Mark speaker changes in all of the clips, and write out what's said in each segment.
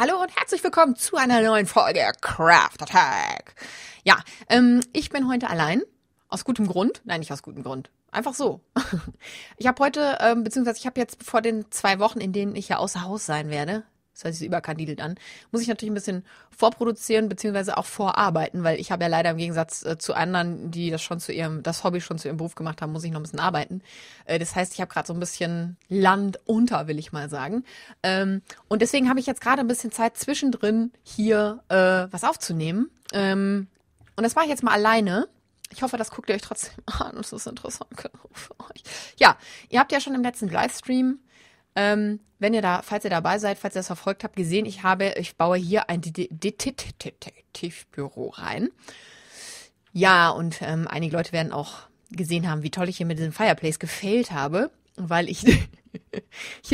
Speaker 1: Hallo und herzlich willkommen zu einer neuen Folge Craft Attack. Ja, ähm, ich bin heute allein. Aus gutem Grund. Nein, nicht aus gutem Grund. Einfach so. Ich habe heute, ähm, beziehungsweise ich habe jetzt vor den zwei Wochen, in denen ich ja außer Haus sein werde, das heißt, ich überkandidelt an, muss ich natürlich ein bisschen vorproduzieren beziehungsweise auch vorarbeiten, weil ich habe ja leider im Gegensatz äh, zu anderen, die das schon zu ihrem, das Hobby schon zu ihrem Beruf gemacht haben, muss ich noch ein bisschen arbeiten. Äh, das heißt, ich habe gerade so ein bisschen Land unter, will ich mal sagen. Ähm, und deswegen habe ich jetzt gerade ein bisschen Zeit zwischendrin hier äh, was aufzunehmen. Ähm, und das mache ich jetzt mal alleine. Ich hoffe, das guckt ihr euch trotzdem an. Das ist interessant für euch. Ja, ihr habt ja schon im letzten Livestream ähm, wenn ihr da, falls ihr dabei seid, falls ihr das verfolgt habt, gesehen, ich habe, ich baue hier ein Detektivbüro rein. Ja, und ähm, einige Leute werden auch gesehen haben, wie toll ich hier mit diesem Fireplace gefailt habe, weil ich hier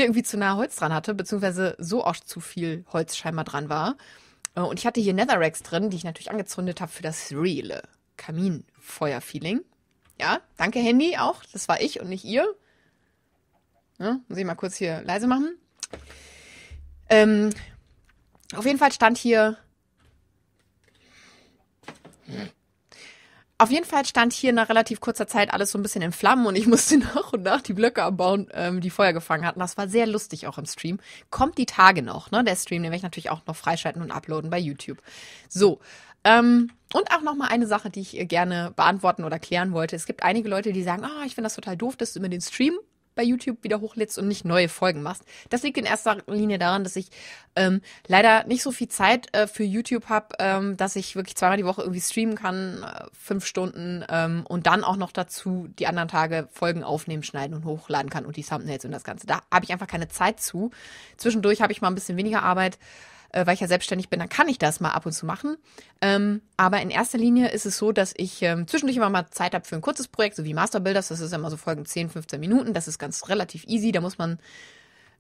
Speaker 1: irgendwie zu nah Holz dran hatte, beziehungsweise so auch zu viel Holz scheinbar dran war. Äh, und ich hatte hier Netherracks drin, die ich natürlich angezündet habe für das reale Kaminfeuer-Feeling. Ja, danke Handy auch, das war ich und nicht ihr. Ne? Muss ich mal kurz hier leise machen. Ähm, auf jeden Fall stand hier. Auf jeden Fall stand hier nach relativ kurzer Zeit alles so ein bisschen in Flammen und ich musste nach und nach die Blöcke abbauen, ähm, die Feuer gefangen hatten. Das war sehr lustig auch im Stream. Kommt die Tage noch, ne? Der Stream, den werde ich natürlich auch noch freischalten und uploaden bei YouTube. So. Ähm, und auch nochmal eine Sache, die ich äh, gerne beantworten oder klären wollte. Es gibt einige Leute, die sagen, ah, oh, ich finde das total doof, dass du immer den Stream bei YouTube wieder hochlädst und nicht neue Folgen machst. Das liegt in erster Linie daran, dass ich ähm, leider nicht so viel Zeit äh, für YouTube habe, ähm, dass ich wirklich zweimal die Woche irgendwie streamen kann, äh, fünf Stunden ähm, und dann auch noch dazu die anderen Tage Folgen aufnehmen, schneiden und hochladen kann und die Thumbnails und das Ganze. Da habe ich einfach keine Zeit zu. Zwischendurch habe ich mal ein bisschen weniger Arbeit äh, weil ich ja selbstständig bin, dann kann ich das mal ab und zu machen. Ähm, aber in erster Linie ist es so, dass ich ähm, zwischendurch immer mal Zeit habe für ein kurzes Projekt, so wie Master Builders. Das ist immer so Folgen 10, 15 Minuten. Das ist ganz relativ easy. Da muss man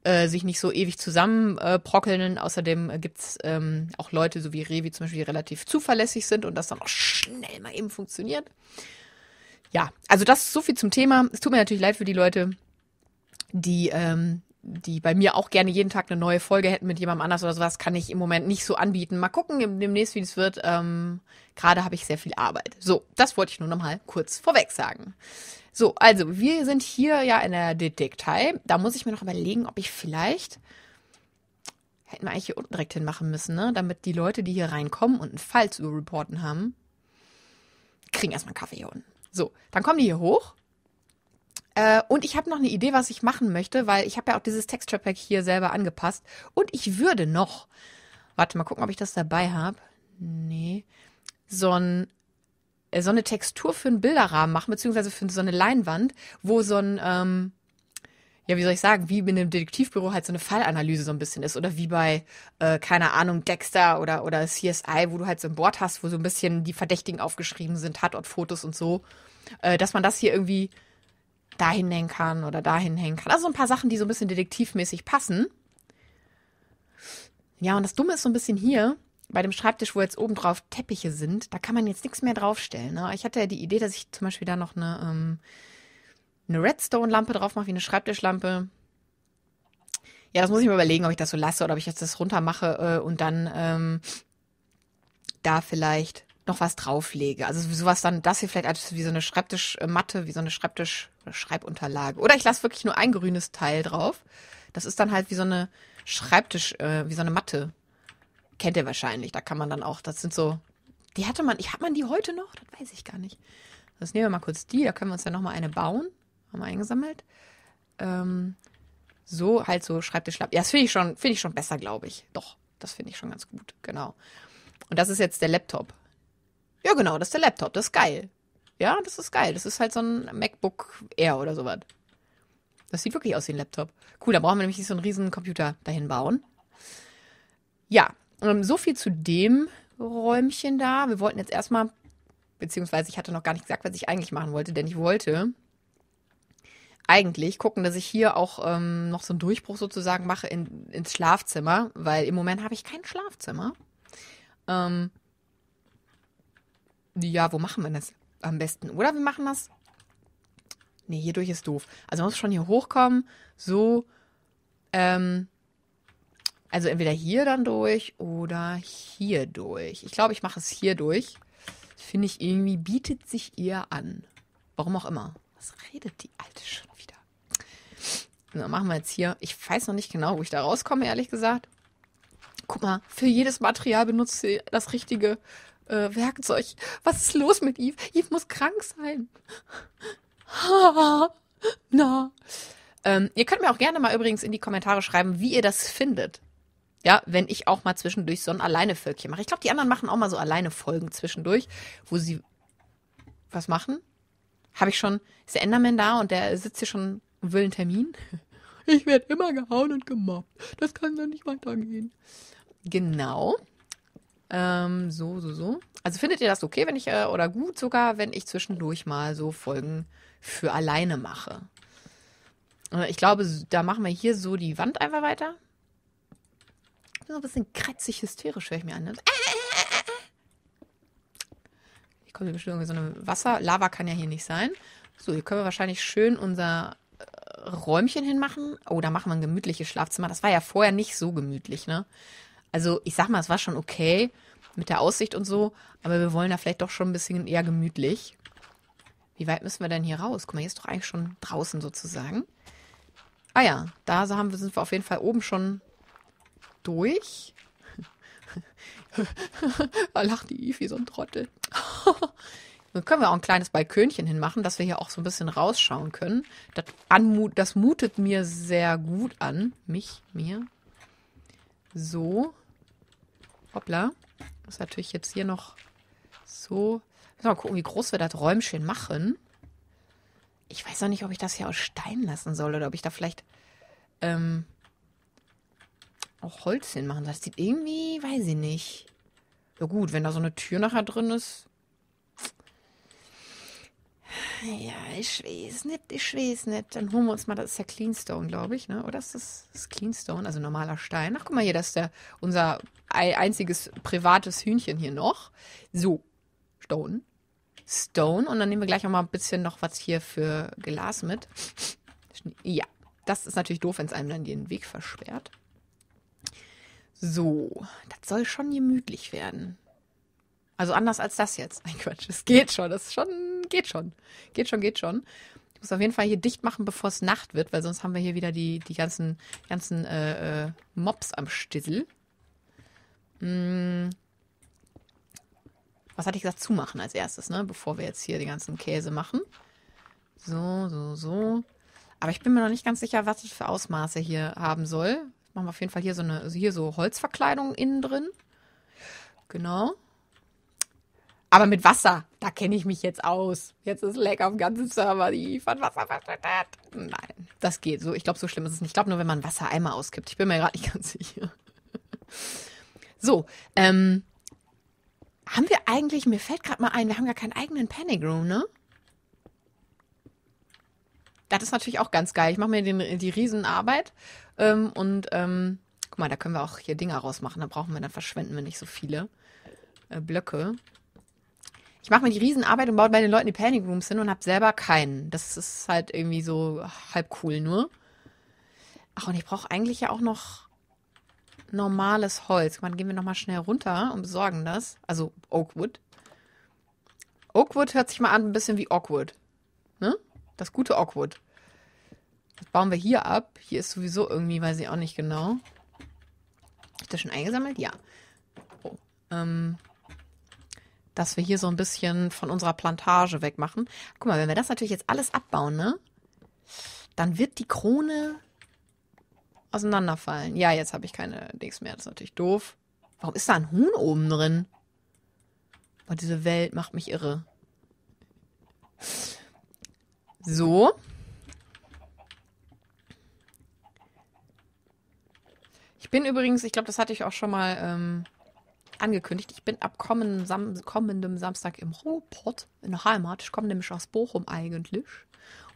Speaker 1: äh, sich nicht so ewig zusammenprockeln. Äh, Außerdem gibt's ähm, auch Leute, so wie Revi zum Beispiel, die relativ zuverlässig sind und das dann auch schnell mal eben funktioniert. Ja, also das ist so viel zum Thema. Es tut mir natürlich leid für die Leute, die ähm, die bei mir auch gerne jeden Tag eine neue Folge hätten mit jemandem anders oder sowas, kann ich im Moment nicht so anbieten. Mal gucken demnächst, wie es wird. Ähm, Gerade habe ich sehr viel Arbeit. So, das wollte ich nur noch mal kurz vorweg sagen. So, also wir sind hier ja in der Detektei. Da muss ich mir noch überlegen, ob ich vielleicht hätten wir eigentlich hier unten direkt hin machen müssen, ne? Damit die Leute, die hier reinkommen und einen Fall zu reporten haben, kriegen erstmal einen Kaffee hier unten. So, dann kommen die hier hoch äh, und ich habe noch eine Idee, was ich machen möchte, weil ich habe ja auch dieses Texture Pack hier selber angepasst. Und ich würde noch, warte mal gucken, ob ich das dabei habe. Nee. So ein äh, so eine Textur für einen Bilderrahmen machen, beziehungsweise für so eine Leinwand, wo so ein, ähm, ja, wie soll ich sagen, wie in einem Detektivbüro halt so eine Fallanalyse so ein bisschen ist. Oder wie bei, äh, keine Ahnung, Dexter oder, oder CSI, wo du halt so ein Board hast, wo so ein bisschen die Verdächtigen aufgeschrieben sind, Tatortfotos und so. Äh, dass man das hier irgendwie dahin hängen kann oder dahin hängen kann. Also so ein paar Sachen, die so ein bisschen detektivmäßig passen. Ja, und das Dumme ist so ein bisschen hier, bei dem Schreibtisch, wo jetzt oben drauf Teppiche sind, da kann man jetzt nichts mehr draufstellen. Ne? Ich hatte ja die Idee, dass ich zum Beispiel da noch eine, ähm, eine Redstone-Lampe drauf mache, wie eine Schreibtischlampe. Ja, das muss ich mir überlegen, ob ich das so lasse oder ob ich jetzt das runtermache äh, und dann ähm, da vielleicht noch was drauflege. Also sowas dann, das hier vielleicht als wie so eine Schreibtischmatte, wie so eine Schreibtisch Schreibunterlage. Oder ich lasse wirklich nur ein grünes Teil drauf. Das ist dann halt wie so eine Schreibtisch, äh, wie so eine Matte. Kennt ihr wahrscheinlich. Da kann man dann auch, das sind so, die hatte man, ich hat man die heute noch? Das weiß ich gar nicht. Das nehmen wir mal kurz die, da können wir uns ja nochmal eine bauen. Haben wir eingesammelt. Ähm, so halt so Schreibtischlapp. Ja, das finde ich schon, finde ich schon besser, glaube ich. Doch, das finde ich schon ganz gut, genau. Und das ist jetzt der Laptop. Ja, genau, das ist der Laptop. Das ist geil. Ja, das ist geil. Das ist halt so ein MacBook Air oder sowas. Das sieht wirklich aus wie ein Laptop. Cool, da brauchen wir nämlich nicht so einen riesen Computer dahin bauen. Ja, ähm, so viel zu dem Räumchen da. Wir wollten jetzt erstmal, beziehungsweise ich hatte noch gar nicht gesagt, was ich eigentlich machen wollte, denn ich wollte eigentlich gucken, dass ich hier auch ähm, noch so einen Durchbruch sozusagen mache in, ins Schlafzimmer, weil im Moment habe ich kein Schlafzimmer. Ähm, ja, wo machen wir das? am besten. Oder wir machen das. hier durch ist doof. Also man muss schon hier hochkommen. So. Ähm, also entweder hier dann durch oder hier durch. Ich glaube, ich mache es hier durch. Finde ich irgendwie, bietet sich ihr an. Warum auch immer. Was redet die Alte schon wieder? Na, machen wir jetzt hier. Ich weiß noch nicht genau, wo ich da rauskomme, ehrlich gesagt. Guck mal, für jedes Material benutzt sie das richtige äh, Werkzeug. Was ist los mit Eve? Eve muss krank sein. Na. Ähm, ihr könnt mir auch gerne mal übrigens in die Kommentare schreiben, wie ihr das findet. Ja, wenn ich auch mal zwischendurch so ein Alleine-Völkchen mache. Ich glaube, die anderen machen auch mal so Alleine-Folgen zwischendurch, wo sie was machen. Habe ich schon, ist der Enderman da und der sitzt hier schon und will einen Termin? Ich werde immer gehauen und gemobbt. Das kann doch nicht weitergehen. Genau. Ähm, so, so, so. Also findet ihr das okay, wenn ich, äh, oder gut sogar, wenn ich zwischendurch mal so Folgen für alleine mache? Äh, ich glaube, da machen wir hier so die Wand einfach weiter. So ein bisschen kratzig hysterisch höre ich mir an. Ne? Ich komme bestimmt irgendwie so eine Wasser. Lava kann ja hier nicht sein. So, hier können wir wahrscheinlich schön unser äh, Räumchen hinmachen. Oh, da machen wir ein gemütliches Schlafzimmer. Das war ja vorher nicht so gemütlich, ne? Also ich sag mal, es war schon okay mit der Aussicht und so, aber wir wollen da vielleicht doch schon ein bisschen eher gemütlich. Wie weit müssen wir denn hier raus? Guck mal, hier ist doch eigentlich schon draußen sozusagen. Ah ja, da haben wir, sind wir auf jeden Fall oben schon durch. da lacht die Ivy so ein Trottel. Dann können wir auch ein kleines Balkönchen hinmachen, dass wir hier auch so ein bisschen rausschauen können. Das, anmut, das mutet mir sehr gut an. Mich, mir. So. Hoppla. Muss natürlich jetzt hier noch so. Müssen wir mal gucken, wie groß wir das Räumchen machen. Ich weiß auch nicht, ob ich das hier aus Stein lassen soll oder ob ich da vielleicht ähm, auch Holz hinmachen soll. Das sieht irgendwie, weiß ich nicht. Ja gut, wenn da so eine Tür nachher drin ist. Ja, ich weiß nicht, ich weiß nicht. Dann holen wir uns mal, das ist ja Cleanstone, glaube ich, ne? Oder ist das, das ist Cleanstone, also normaler Stein? Ach, guck mal hier, das ist der, unser ein einziges privates Hühnchen hier noch. So, Stone. Stone. Und dann nehmen wir gleich auch mal ein bisschen noch was hier für Glas mit. Ja, das ist natürlich doof, wenn es einem dann den Weg versperrt. So, das soll schon gemütlich werden. Also anders als das jetzt. Ein Quatsch, es geht schon. Das ist schon, geht schon. Geht schon, geht schon. Ich muss auf jeden Fall hier dicht machen, bevor es Nacht wird, weil sonst haben wir hier wieder die, die ganzen, ganzen äh, äh, Mobs am Stissel. Mh, mm. was hatte ich gesagt? Zumachen als erstes, ne? Bevor wir jetzt hier den ganzen Käse machen. So, so, so. Aber ich bin mir noch nicht ganz sicher, was das für Ausmaße hier haben soll. Machen wir auf jeden Fall hier so eine, also hier so Holzverkleidung innen drin. Genau. Aber mit Wasser, da kenne ich mich jetzt aus. Jetzt ist Leck am ganzen Server, die von Wasser verschüttet. Nein, das geht so. Ich glaube, so schlimm ist es nicht. Ich glaube nur, wenn man Wasser einmal auskippt. Ich bin mir gerade nicht ganz sicher. So, ähm, haben wir eigentlich, mir fällt gerade mal ein, wir haben gar keinen eigenen Panic Room, ne? Das ist natürlich auch ganz geil. Ich mache mir den, die Riesenarbeit ähm, und ähm, guck mal, da können wir auch hier Dinger rausmachen. Da brauchen wir, dann verschwenden wir nicht so viele äh, Blöcke. Ich mache mir die Riesenarbeit und baue bei den Leuten die Panic Rooms hin und habe selber keinen. Das ist halt irgendwie so halb cool nur. Ach, und ich brauche eigentlich ja auch noch normales Holz. Dann gehen wir nochmal schnell runter und besorgen das. Also Oakwood. Oakwood hört sich mal an ein bisschen wie Oakwood. Ne? Das gute Oakwood. Das bauen wir hier ab. Hier ist sowieso irgendwie, weiß ich auch nicht genau. Ist das schon eingesammelt? Ja. Oh. Ähm, dass wir hier so ein bisschen von unserer Plantage wegmachen. Guck mal, wenn wir das natürlich jetzt alles abbauen, ne? Dann wird die Krone auseinanderfallen. Ja, jetzt habe ich keine Dings mehr. Das ist natürlich doof. Warum ist da ein Huhn oben drin? Boah, diese Welt macht mich irre. So. Ich bin übrigens, ich glaube, das hatte ich auch schon mal ähm, angekündigt. Ich bin ab kommendem, Sam kommendem Samstag im Ruhrpott, in der Heimat. Ich komme nämlich aus Bochum eigentlich,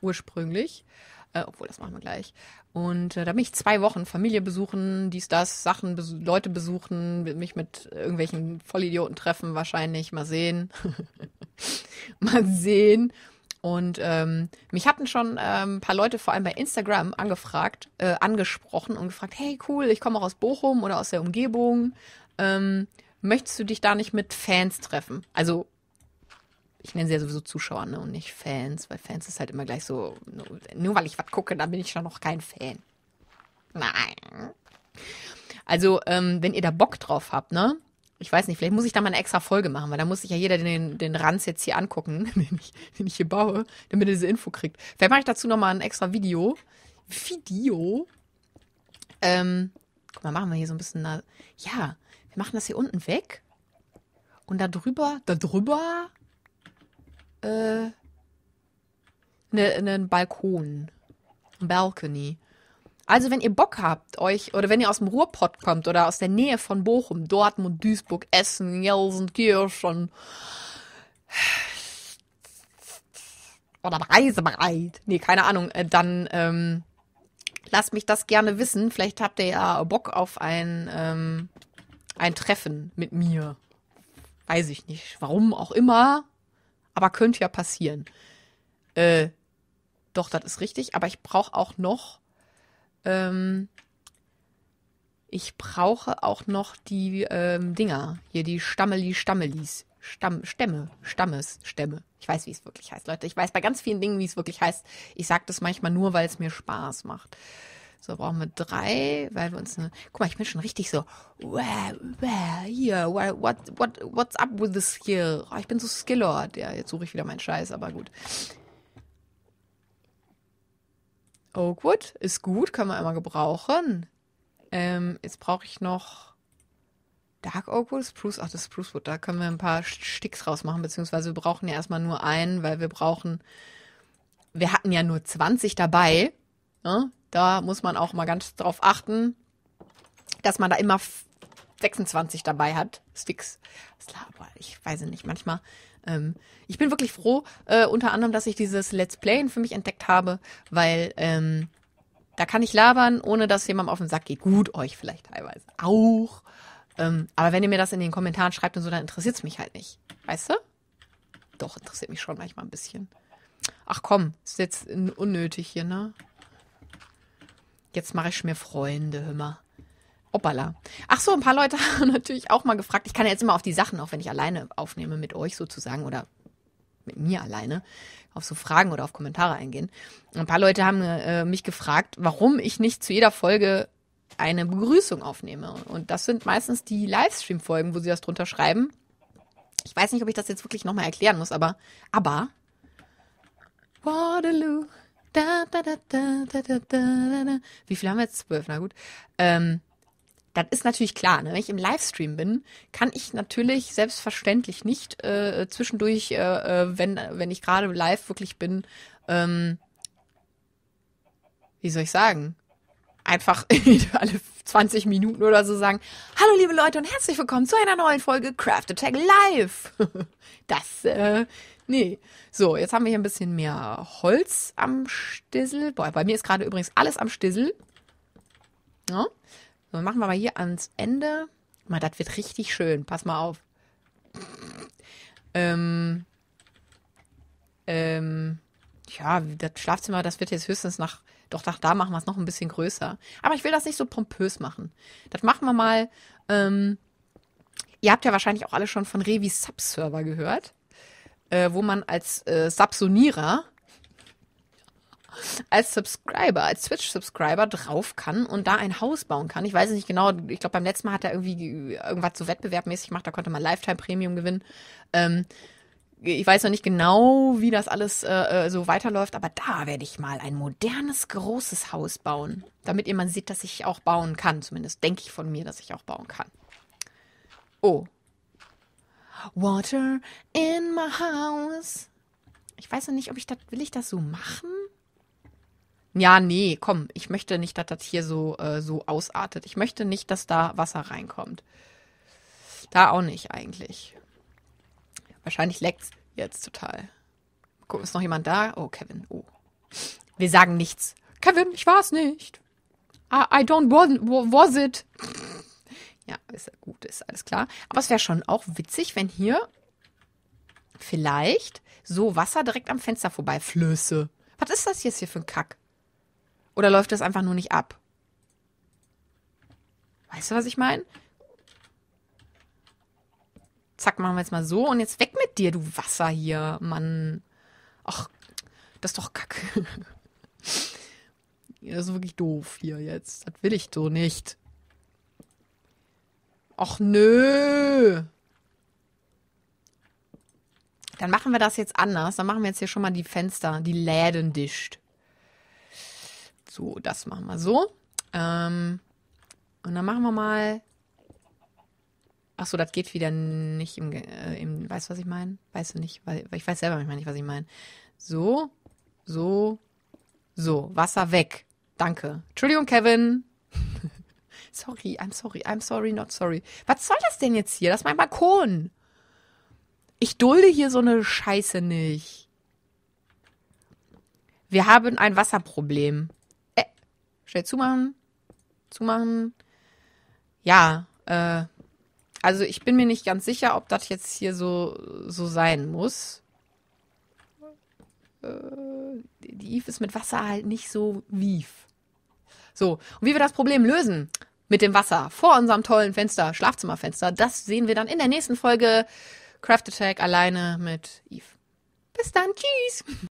Speaker 1: ursprünglich. Äh, obwohl, das machen wir gleich. Und äh, da bin ich zwei Wochen Familie besuchen, dies, das, Sachen, bes Leute besuchen, mich mit irgendwelchen Vollidioten treffen, wahrscheinlich. Mal sehen. mal sehen. Und ähm, mich hatten schon ähm, ein paar Leute, vor allem bei Instagram, angefragt, äh, angesprochen und gefragt, hey cool, ich komme auch aus Bochum oder aus der Umgebung. Ähm, möchtest du dich da nicht mit Fans treffen? Also ich nenne sie ja sowieso Zuschauer ne, und nicht Fans, weil Fans ist halt immer gleich so, nur, ne, nur weil ich was gucke, dann bin ich schon noch kein Fan. Nein. Also, ähm, wenn ihr da Bock drauf habt, ne? Ich weiß nicht, vielleicht muss ich da mal eine extra Folge machen, weil da muss sich ja jeder den, den Ranz jetzt hier angucken, den ich, den ich hier baue, damit er diese Info kriegt. Vielleicht mache ich dazu nochmal ein extra Video. Video. Ähm, guck mal, machen wir hier so ein bisschen. Na ja, wir machen das hier unten weg. Und da drüber, da drüber äh, ne, ne Balkon. Balcony. Also, wenn ihr Bock habt, euch, oder wenn ihr aus dem Ruhrpott kommt oder aus der Nähe von Bochum, Dortmund, Duisburg, Essen, Gelsenkirchen oder reisebereit, nee, keine Ahnung, äh, dann ähm, lasst mich das gerne wissen. Vielleicht habt ihr ja Bock auf ein, ähm, ein Treffen mit mir. Weiß ich nicht, warum auch immer aber könnte ja passieren. Äh, doch, das ist richtig, aber ich brauche auch noch, ähm, ich brauche auch noch die ähm, Dinger, hier die Stammeli Stammelis. Stamm, Stämme, Stammes, Stämme. Ich weiß, wie es wirklich heißt, Leute. Ich weiß bei ganz vielen Dingen, wie es wirklich heißt. Ich sage das manchmal nur, weil es mir Spaß macht. So brauchen wir drei, weil wir uns eine. Guck mal, ich bin schon richtig so. Where, where, here, where, what, what, what's up with this skill? Oh, ah, ich bin so skillert. Ja, jetzt suche ich wieder meinen Scheiß, aber gut. Oakwood ist gut, können wir einmal gebrauchen. Ähm, jetzt brauche ich noch Dark Oakwood, Spruce. Ach, das ist Sprucewood, da können wir ein paar Sticks rausmachen, beziehungsweise wir brauchen ja erstmal nur einen, weil wir brauchen. Wir hatten ja nur 20 dabei. Ne? Da muss man auch mal ganz drauf achten, dass man da immer 26 dabei hat. Sticks. Aber ich weiß nicht, manchmal. Ähm, ich bin wirklich froh, äh, unter anderem, dass ich dieses Let's Play für mich entdeckt habe, weil ähm, da kann ich labern, ohne dass jemand auf den Sack geht. Gut, euch vielleicht teilweise auch. Ähm, aber wenn ihr mir das in den Kommentaren schreibt und so, dann interessiert es mich halt nicht. Weißt du? Doch, interessiert mich schon manchmal ein bisschen. Ach komm, ist jetzt unnötig hier, ne? jetzt mache ich mir Freunde, hör mal. Hoppala. Ach so, ein paar Leute haben natürlich auch mal gefragt. Ich kann ja jetzt immer auf die Sachen, auch wenn ich alleine aufnehme mit euch sozusagen oder mit mir alleine, auf so Fragen oder auf Kommentare eingehen. Ein paar Leute haben äh, mich gefragt, warum ich nicht zu jeder Folge eine Begrüßung aufnehme. Und das sind meistens die Livestream-Folgen, wo sie das drunter schreiben. Ich weiß nicht, ob ich das jetzt wirklich nochmal erklären muss, aber aber Waterloo. Da, da, da, da, da, da, da, da. Wie viel haben wir jetzt? Zwölf, na gut. Ähm, das ist natürlich klar. Ne? Wenn ich im Livestream bin, kann ich natürlich selbstverständlich nicht äh, äh zwischendurch, äh, äh, wenn, wenn ich gerade live wirklich bin, ähm, wie soll ich sagen, einfach alle 20 Minuten oder so sagen, hallo liebe Leute und herzlich willkommen zu einer neuen Folge Craft Attack Live. Das, äh, nee. So, jetzt haben wir hier ein bisschen mehr Holz am Stissel. Boah, bei mir ist gerade übrigens alles am Stissel. Ja. So, machen wir mal hier ans Ende. Mal, das wird richtig schön. Pass mal auf. Ähm, ähm, ja, das Schlafzimmer, das wird jetzt höchstens nach doch, doch da machen wir es noch ein bisschen größer. Aber ich will das nicht so pompös machen. Das machen wir mal. Ähm, ihr habt ja wahrscheinlich auch alle schon von Revi Subserver gehört, äh, wo man als äh, Subsonierer als Subscriber, als Twitch-Subscriber drauf kann und da ein Haus bauen kann. Ich weiß es nicht genau, ich glaube, beim letzten Mal hat er irgendwie irgendwas so wettbewerbmäßig gemacht, da konnte man Lifetime-Premium gewinnen. Ähm, ich weiß noch nicht genau, wie das alles äh, äh, so weiterläuft, aber da werde ich mal ein modernes, großes Haus bauen, damit ihr mal seht, dass ich auch bauen kann. Zumindest denke ich von mir, dass ich auch bauen kann. Oh. Water in my house. Ich weiß noch nicht, ob ich das, will ich das so machen? Ja, nee, komm, ich möchte nicht, dass das hier so, äh, so ausartet. Ich möchte nicht, dass da Wasser reinkommt. Da auch nicht eigentlich. Wahrscheinlich leckt's jetzt total. Guck, ist noch jemand da? Oh, Kevin. Oh. Wir sagen nichts. Kevin, ich war's nicht. I, I don't want, was it. Ja, ist gut, ist alles klar. Aber es wäre schon auch witzig, wenn hier vielleicht so Wasser direkt am Fenster vorbei flösse. Was ist das jetzt hier für ein Kack? Oder läuft das einfach nur nicht ab? Weißt du, was ich meine? zack, machen wir jetzt mal so und jetzt weg mit dir, du Wasser hier, Mann. Ach, das ist doch kacke. Das ist wirklich doof hier jetzt. Das will ich so nicht. Ach nö. Dann machen wir das jetzt anders. Dann machen wir jetzt hier schon mal die Fenster, die Läden dicht. So, das machen wir so. Ähm, und dann machen wir mal Ach so, das geht wieder nicht im, äh, im weißt du, was ich meine? Weißt du nicht, weil ich weiß selber manchmal nicht, was ich meine. So, so, so, Wasser weg. Danke. Entschuldigung, Kevin. sorry, I'm sorry, I'm sorry, not sorry. Was soll das denn jetzt hier? Das ist mein Balkon. Ich dulde hier so eine Scheiße nicht. Wir haben ein Wasserproblem. Äh, schnell zumachen. Zumachen. Ja, äh, also ich bin mir nicht ganz sicher, ob das jetzt hier so, so sein muss. Äh, die Eve ist mit Wasser halt nicht so wief. So, und wie wir das Problem lösen mit dem Wasser vor unserem tollen Fenster, Schlafzimmerfenster, das sehen wir dann in der nächsten Folge Craft Attack alleine mit Eve. Bis dann, tschüss!